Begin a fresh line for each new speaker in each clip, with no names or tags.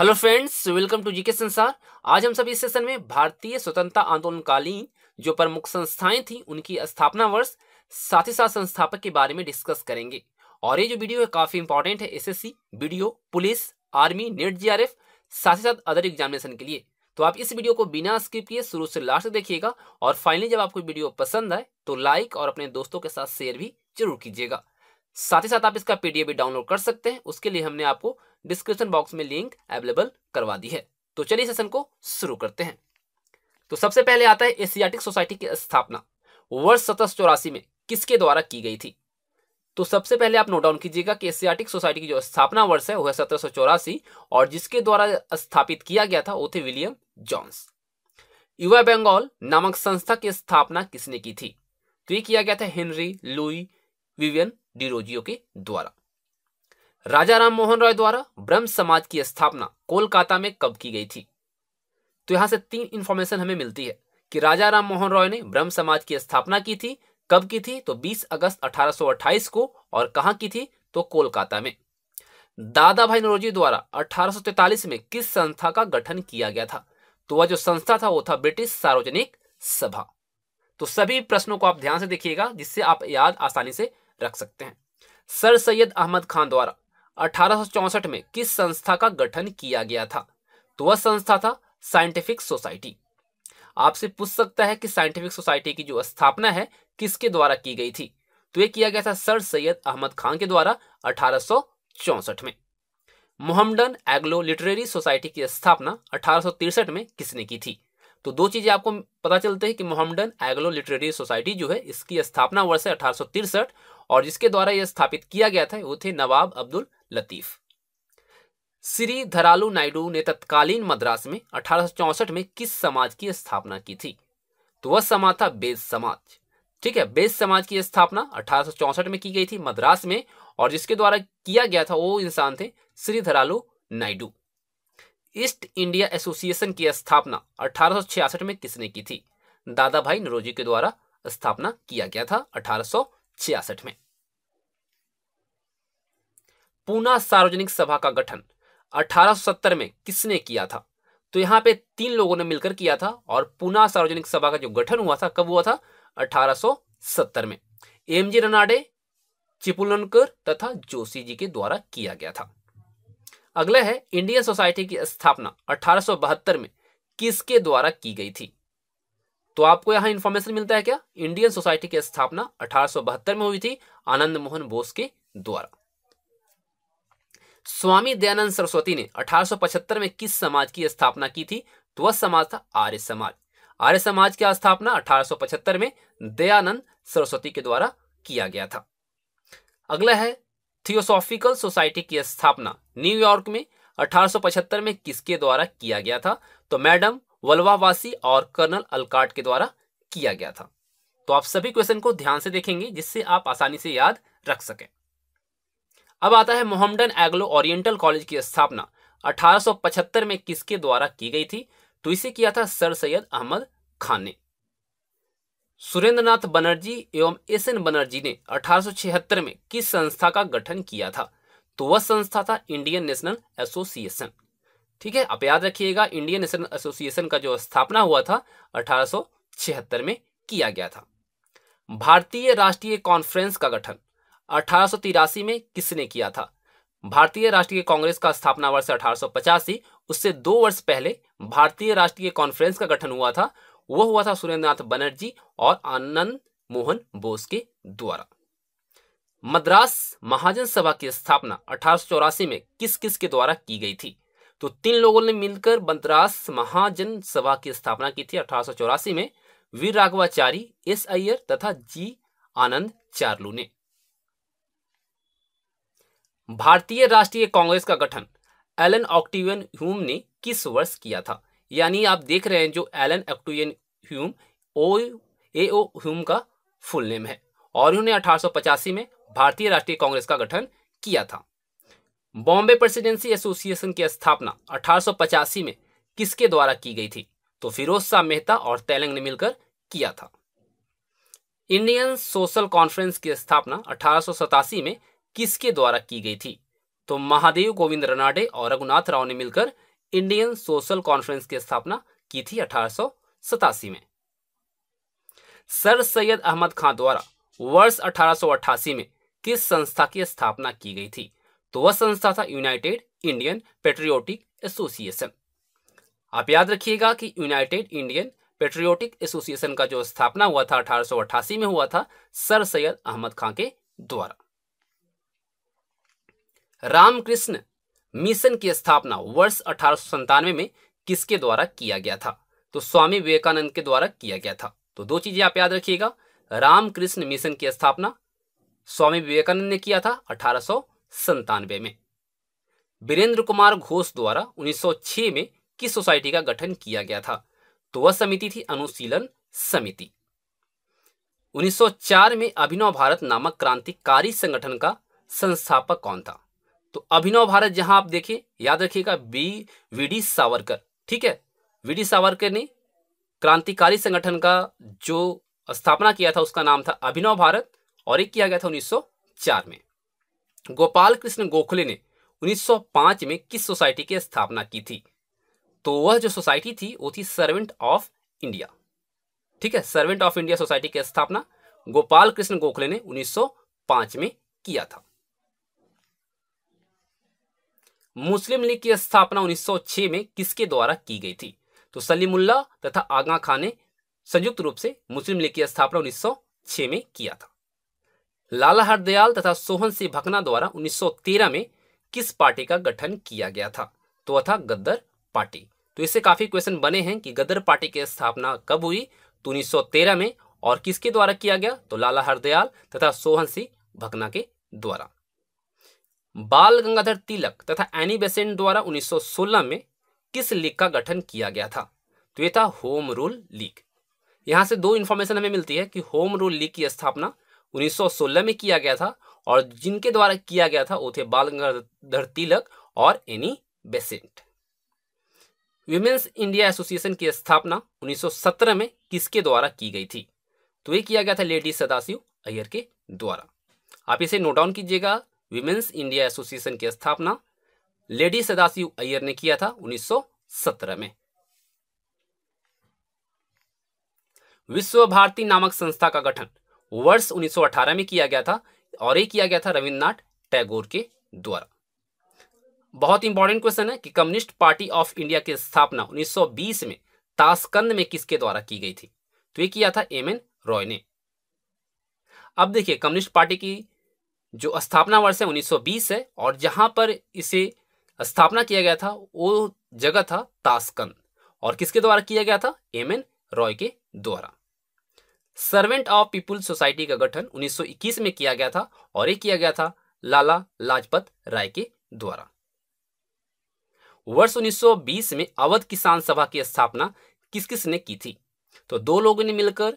hello friends welcome to GK Sansar आज हम सभी सेशन में भारतीय स्वतंत्रता आंदोलनकालीन जो प्रमुख संस्थाएं थी उनकी स्थापना वर्ष साथ ही साथ संस्थापक के बारे में डिस्कस करेंगे और ये जो वीडियो है काफी इंपॉर्टेंट है SSC BDO police army NET JRF साथ ही साथ अदर एग्जामिनेशन के लिए तो आप इस वीडियो को बिना स्किप किए शुरू से लास्ट देखिएगा और फाइनली जब आपको वीडियो पसंद आए तो लाइक और अपने दोस्तों के साथ शेयर भी जरूर कीजिएगा साथ ही साथ आप इसका पीडीएफ भी डाउनलोड कर सकते हैं उसके लिए हमने आपको डिस्क्रिप्शन बॉक्स में लिंक अवेलेबल करवा दी है तो चलिए सेशन को शुरू करते हैं तो सबसे पहले आता है एशियाटिक सोसाइटी की स्थापना वर्ष सत्रह में किसके द्वारा की गई थी तो सबसे पहले आप नोट डाउन कीजिएगा कि एशियाटिक सोसाइटी की जो स्थापना वर्ष है वह है सत्रह और जिसके द्वारा स्थापित किया गया था वो थे विलियम जॉन्स युवा बंगाल नामक संस्था की स्थापना किसने की थी तो ये किया गया था हेनरी लुई विवियन डिरोजियो के द्वारा राजा राम मोहन रॉय द्वारा ब्रह्म समाज की स्थापना कोलकाता में कब की गई थी तो यहां से तीन इंफॉर्मेशन हमें मिलती है कि राजा राम मोहन रॉय ने ब्रह्म समाज की स्थापना की थी कब की थी तो 20 अगस्त 1828 को और कहा की थी तो कोलकाता में दादा भाई नरोजी द्वारा 1843 में किस संस्था का गठन किया गया था तो वह जो संस्था था वो था ब्रिटिश सार्वजनिक सभा तो सभी प्रश्नों को आप ध्यान से देखिएगा जिससे आप याद आसानी से रख सकते हैं सर सैयद अहमद खान द्वारा अठारह में किस संस्था का गठन किया गया था तो वह संस्था था साइंटिफिक सोसाइटी आपसे पूछ सकता है कि साइंटिफिक सोसाइटी की जो स्थापना है किसके द्वारा की गई थी तो यह किया गया था सर सैयद अहमद खान के द्वारा अठारह में मोहम्मडन एग्लो लिटरेरी सोसाइटी की स्थापना अठारह में किसने की थी तो दो चीजें आपको पता चलते हैं कि मोहम्मडन एग्लो लिटरेरी सोसाइटी जो है इसकी स्थापना वर्ष है अठारह और जिसके द्वारा यह स्थापित किया गया था वो थे नवाब अब्दुल लतीफ श्री धरालू नायडू ने तत्कालीन मद्रास में अठारह में किस समाज की स्थापना की थी तो वह समाज था बेस समाज ठीक है बेस समाज की स्थापना अठारह में की गई थी मद्रास में और जिसके द्वारा किया गया था वो इंसान थे Shri Dharalu Naidu East India association की स्थापना अठारह में किसने की थी दादा भाई नरोजी के द्वारा स्थापना किया गया था अठारह में पूना सार्वजनिक सभा का गठन 1870 में किसने किया था तो यहाँ पे तीन लोगों ने मिलकर किया था और पूना सार्वजनिक सभा का जो गठन हुआ था कब हुआ था 1870 में एम जी रनाडे चिपुलनकर तथा जोशी जी के द्वारा किया गया था अगला है इंडियन सोसाइटी की स्थापना अठारह में किसके द्वारा की गई थी तो आपको यहां इन्फॉर्मेशन मिलता है क्या इंडियन सोसाइटी की स्थापना अठारह में हुई थी आनंद मोहन बोस के द्वारा स्वामी दयानंद सरस्वती ने 1875 में किस समाज की स्थापना की थी तो वह समाज था आर्य समाज आर्य समाज की स्थापना 1875 में दयानंद सरस्वती के द्वारा किया गया था अगला है थियोसॉफिकल सोसाइटी की स्थापना न्यूयॉर्क में 1875 में किसके द्वारा किया गया था तो मैडम वलवावासी और कर्नल अलकाट के द्वारा किया गया था तो आप सभी क्वेश्चन को ध्यान से देखेंगे जिससे आप आसानी से याद रख सकें अब आता है मोहम्मडन एग्लो ओरिएंटल कॉलेज की स्थापना 1875 में किसके द्वारा की गई थी तो इसे किया था सर सैयद अहमद खान ने सुरेंद्रनाथ बनर्जी एवं एस एन बनर्जी ने 1876 में किस संस्था का गठन किया था तो वह संस्था था इंडियन नेशनल एसोसिएशन ठीक है आप याद रखिएगा इंडियन नेशनल एसोसिएशन का जो स्थापना हुआ था 1876 में किया गया था भारतीय राष्ट्रीय कॉन्फ्रेंस का गठन अठारह में किसने किया था भारतीय राष्ट्रीय कांग्रेस का स्थापना वर्ष अठारह उससे दो वर्ष पहले भारतीय राष्ट्रीय कॉन्फ्रेंस का गठन हुआ था वह हुआ था सुरेंद्रनाथ बनर्जी और आनंद मोहन बोस के द्वारा मद्रास महाजन सभा की स्थापना अठारह में किस किस के द्वारा की गई थी तो तीन लोगों ने मिलकर मद्रास महाजन सभा की स्थापना की थी अठारह में वीर राघवाचारी एस अय्यर तथा जी आनंद चार्लू ने भारतीय राष्ट्रीय कांग्रेस का गठन एलन ऑक्टिवियन ह्यूम ने किस वर्ष किया था यानी आप देख रहे हैं जो Allan Octavian Hume O A O Hume का फुल नेम है और उन्होंने अठारह में भारतीय राष्ट्रीय कांग्रेस का गठन किया था बॉम्बे प्रेसिडेंसी एसोसिएशन की स्थापना अठारह में किसके द्वारा की गई थी तो फिरोज शाह मेहता और तेलंग ने मिलकर किया था इंडियन सोशल कॉन्फ्रेंस की स्थापना अठारह में किसके द्वारा की गई थी तो महादेव गोविंद रनाडे और रघुनाथ राव ने मिलकर इंडियन सोशल कॉन्फ्रेंस की स्थापना की थी अठारह में सर सैयद अहमद खान द्वारा वर्ष अठारह में किस संस्था की स्थापना की गई थी तो वह संस्था था यूनाइटेड इंडियन पेट्रियोटिक एसोसिएशन आप याद रखिएगा कि यूनाइटेड इंडियन पेट्रियोटिक एसोसिएशन का जो स्थापना हुआ था अठारह में हुआ था सर सैयद अहमद खां के द्वारा रामकृष्ण मिशन की स्थापना वर्ष अठारह में किसके द्वारा किया गया था तो स्वामी विवेकानंद के द्वारा किया गया था तो दो चीजें आप याद रखिएगा रामकृष्ण मिशन की स्थापना स्वामी विवेकानंद ने किया था अठारह में वीरेंद्र कुमार घोष द्वारा 1906 में किस सोसाइटी का गठन किया गया था तो वह समिति थी अनुशीलन समिति 1904 में अभिनव भारत नामक क्रांतिकारी संगठन का संस्थापक कौन था तो अभिनव भारत जहां आप देखिए याद रखिएगा बी वी डी सावरकर ठीक है वी डी सावरकर ने क्रांतिकारी संगठन का जो स्थापना किया था उसका नाम था अभिनव भारत और एक किया गया था 1904 में गोपाल कृष्ण गोखले ने 1905 में किस सोसाइटी की स्थापना की थी तो वह जो सोसाइटी थी वो थी सर्वेंट ऑफ इंडिया ठीक है सर्वेंट ऑफ इंडिया सोसाइटी की स्थापना गोपाल कृष्ण गोखले ने 1905 में किया था मुस्लिम लीग की स्थापना 1906 में किसके द्वारा की गई थी तो सलीमुल्ला तथा आगा खान ने संयुक्त रूप से मुस्लिम लीग की स्थापना 1906 में किया था लाला हरदयाल तथा सोहन सिंह भकना द्वारा 1913 में किस पार्टी का गठन किया गया था तो वह था गद्दर पार्टी तो इससे काफ़ी क्वेश्चन बने हैं कि गद्दर पार्टी की स्थापना कब हुई तो उन्नीस में और किसके द्वारा किया गया तो लाला हरदयाल तथा सोहन सिंह भकना के द्वारा बाल गंगाधर तिलक तथा एनी बेसेंट द्वारा 1916 में किस लीग का गठन किया गया था तो ये था होम रूल लीग यहाँ से दो इन्फॉर्मेशन हमें मिलती है कि होम रूल लीग की स्थापना 1916 में किया गया था और जिनके द्वारा किया गया था वो थे बाल गंगाधर तिलक और Annie Besant women's India association की स्थापना 1917 में किसके द्वारा की गई थी तो ये किया गया था लेडी सदाशिव अयर के द्वारा आप इसे नोट डाउन कीजिएगा विमेंस इंडिया एसोसिएशन की स्थापना लेडी सदाशिव अय्यर ने किया था 1917 में विश्व भारती नामक संस्था का गठन वर्ष 1918 में किया गया था और ये किया गया था रविन्द्रनाथ टैगोर के द्वारा बहुत इंपॉर्टेंट क्वेश्चन है कि कम्युनिस्ट पार्टी ऑफ इंडिया की स्थापना 1920 में ताशकंद में किसके द्वारा की गई थी तो ये किया था एम एन रॉय ने अब देखिए कम्युनिस्ट पार्टी की जो स्थापना वर्ष है 1920 है और जहाँ पर इसे स्थापना किया गया था वो जगह था ताशकंद और किसके द्वारा किया गया था एम एन रॉय के द्वारा सर्वेंट ऑफ पीपुल सोसाइटी का गठन 1921 में किया गया था और ये किया गया था लाला लाजपत राय के द्वारा वर्ष 1920 में अवध किसान सभा की स्थापना किस किस ने की थी तो दो लोगों ने मिलकर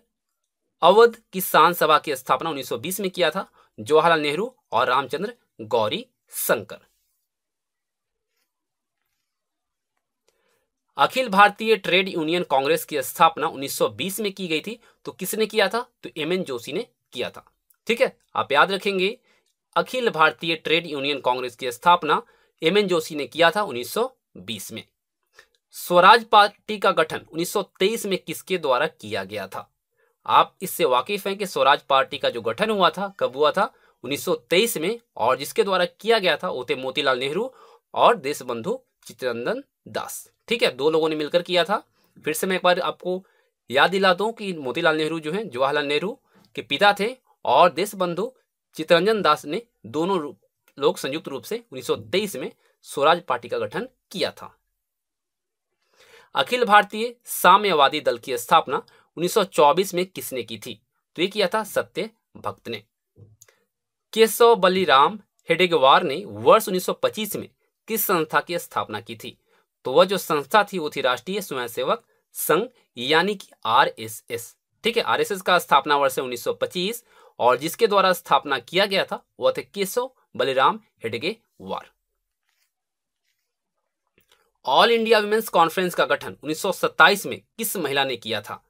अवध किसान सभा की स्थापना 1920 में किया था जवाहरलाल नेहरू और रामचंद्र गौरी शंकर अखिल भारतीय ट्रेड यूनियन कांग्रेस की स्थापना 1920 में की गई थी तो किसने किया था तो एम एन जोशी ने किया था ठीक है आप याद रखेंगे अखिल भारतीय ट्रेड यूनियन कांग्रेस की स्थापना एम एन जोशी ने किया था 1920 में स्वराज पार्टी का गठन 1923 में किसके द्वारा किया गया था आप इससे वाकिफ हैं कि स्वराज पार्टी का जो गठन हुआ था कब हुआ था 1923 में और जिसके द्वारा किया गया था वो थे मोतीलाल नेहरू और देशबंधु चित्रंदन दास ठीक है दो लोगों ने मिलकर किया था फिर से मैं एक बार आपको याद दिला हूँ कि मोतीलाल नेहरू जो हैं जवाहरलाल नेहरू के पिता थे और देशबंधु चित्रंजन दास ने दोनों लोग संयुक्त रूप से उन्नीस में स्वराज पार्टी का गठन किया था अखिल भारतीय साम्यवादी दल की स्थापना 1924 में किसने की थी तो ये किया था सत्य भक्त ने केशव बलिराम हेडेगवार ने वर्ष 1925 में किस संस्था की स्थापना की थी तो वह जो संस्था थी वो थी राष्ट्रीय स्वयंसेवक संघ यानी कि आरएसएस ठीक है आरएसएस का स्थापना वर्ष है 1925 और जिसके द्वारा स्थापना किया गया था वह थे Keshav Baliram Hedgewar all India women's conference का गठन 1927 में किस महिला ने किया था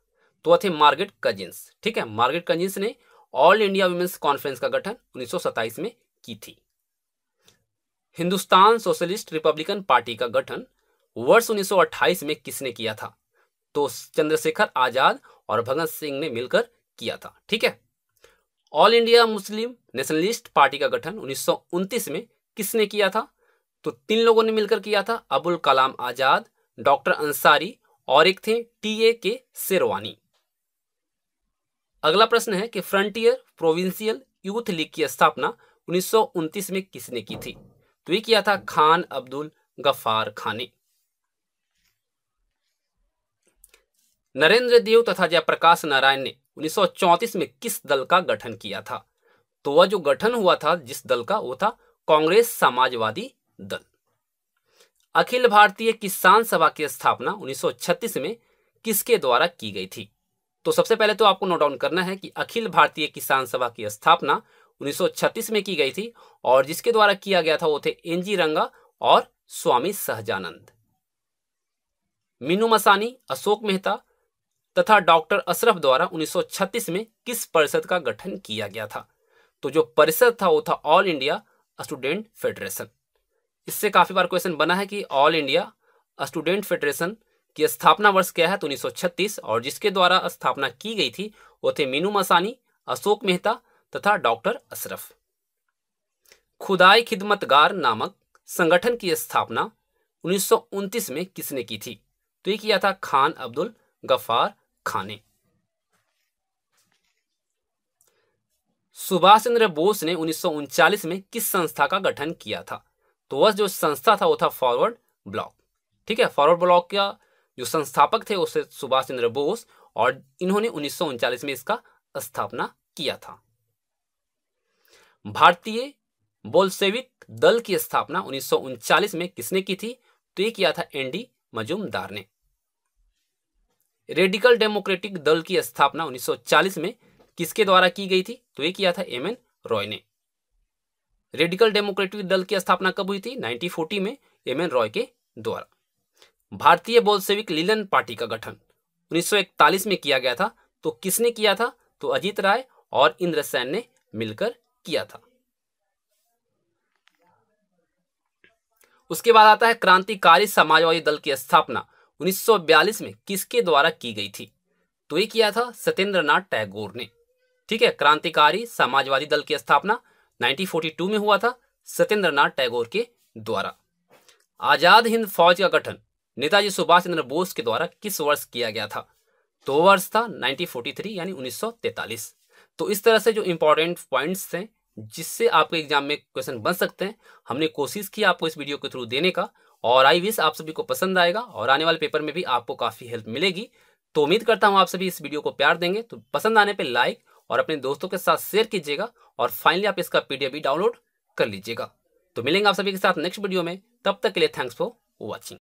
तो थे मार्गेट कजिन्स ठीक है मार्गेट कजिन्स ने ऑल इंडिया वुमेन्स कॉन्फ्रेंस का गठन उन्नीस में की थी हिंदुस्तान सोशलिस्ट रिपब्लिकन पार्टी का गठन वर्ष 1928 में किसने किया था तो चंद्रशेखर आजाद और भगत सिंह ने मिलकर किया था ठीक है all India Muslim nationalist party का गठन उन्नीस में किसने किया था तो तीन लोगों ने मिलकर किया था अबुल कलाम आजाद डॉक्टर अंसारी और एक थे टी ए के शेरवानी अगला प्रश्न है कि फ्रंटियर प्रोविंशियल यूथ लीग की स्थापना उन्नीस में किसने की थी तो ये किया था खान अब्दुल गफार खान ने नरेंद्र देव तथा जयप्रकाश नारायण ने 1934 में किस दल का गठन किया था तो वह जो गठन हुआ था जिस दल का वो था कांग्रेस समाजवादी दल अखिल भारतीय किसान सभा की स्थापना 1936 में किसके द्वारा की गई थी तो सबसे पहले तो आपको नोट डाउन करना है कि अखिल भारतीय किसान सभा की स्थापना 1936 में की गई थी और जिसके द्वारा किया गया था वो थे एन जी रंगा और स्वामी सहजानंद मीनू मसानी अशोक मेहता तथा डॉक्टर अशरफ द्वारा 1936 में किस परिषद का गठन किया गया था तो जो परिषद था वो था ऑल इंडिया स्टूडेंट फेडरेशन इससे काफ़ी बार क्वेश्चन बना है कि ऑल इंडिया स्टूडेंट फेडरेशन कि स्थापना वर्ष क्या है तो 1936 और जिसके द्वारा स्थापना की गई थी वो थे मीनू मसानी अशोक मेहता तथा डॉक्टर अशरफ खुदाई खिदमतगार नामक संगठन की स्थापना उन्नीस में किसने की थी तो ये किया था खान अब्दुल गफार खाने सुभाष चंद्र बोस ने उन्नीस में किस संस्था का गठन किया था तो वह जो संस्था था वो था फॉरवर्ड ब्लॉक ठीक है फॉरवर्ड ब्लॉक का जो संस्थापक थे उसे सुभाष चंद्र बोस और इन्होंने उन्नीस में इसका स्थापना किया था भारतीय बोलसेविक दल की स्थापना उन्नीस में किसने की थी तो ये किया था एनडी मजूमदार ने रेडिकल डेमोक्रेटिक दल की स्थापना 1940 में किसके द्वारा की गई थी तो ये किया था एम एन रॉय ने रेडिकल डेमोक्रेटिक दल की स्थापना कब हुई थी 1940 में एम एन रॉय के द्वारा भारतीय बोल्सेविक लीलन पार्टी का गठन 1941 में किया गया था तो किसने किया था तो अजीत राय और इंद्र सैन ने मिलकर किया था उसके बाद आता है क्रांतिकारी समाजवादी दल की स्थापना 1942 में किसके द्वारा की गई थी तो ये किया था सत्येंद्र टैगोर ने ठीक है क्रांतिकारी समाजवादी दल की स्थापना 1942 में हुआ था सत्येंद्र टैगोर के द्वारा आजाद हिंद फौज का गठन नेताजी सुभाष चंद्र बोस के द्वारा किस वर्ष किया गया था तो वर्ष था 1943 यानी 1943 तो इस तरह से जो इम्पोर्टेंट पॉइंट्स हैं जिससे आपके एग्जाम में क्वेश्चन बन सकते हैं हमने कोशिश की आपको इस वीडियो के थ्रू देने का और आई विश आप सभी को पसंद आएगा और आने वाले पेपर में भी आपको काफ़ी हेल्प मिलेगी तो उम्मीद करता हूँ आप सभी इस वीडियो को प्यार देंगे तो पसंद आने पर लाइक और अपने दोस्तों के साथ शेयर कीजिएगा और फाइनली आप इसका पीडीएफ भी डाउनलोड कर लीजिएगा तो मिलेंगे आप सभी के साथ नेक्स्ट वीडियो में तब तक के लिए थैंक्स फॉर वॉचिंग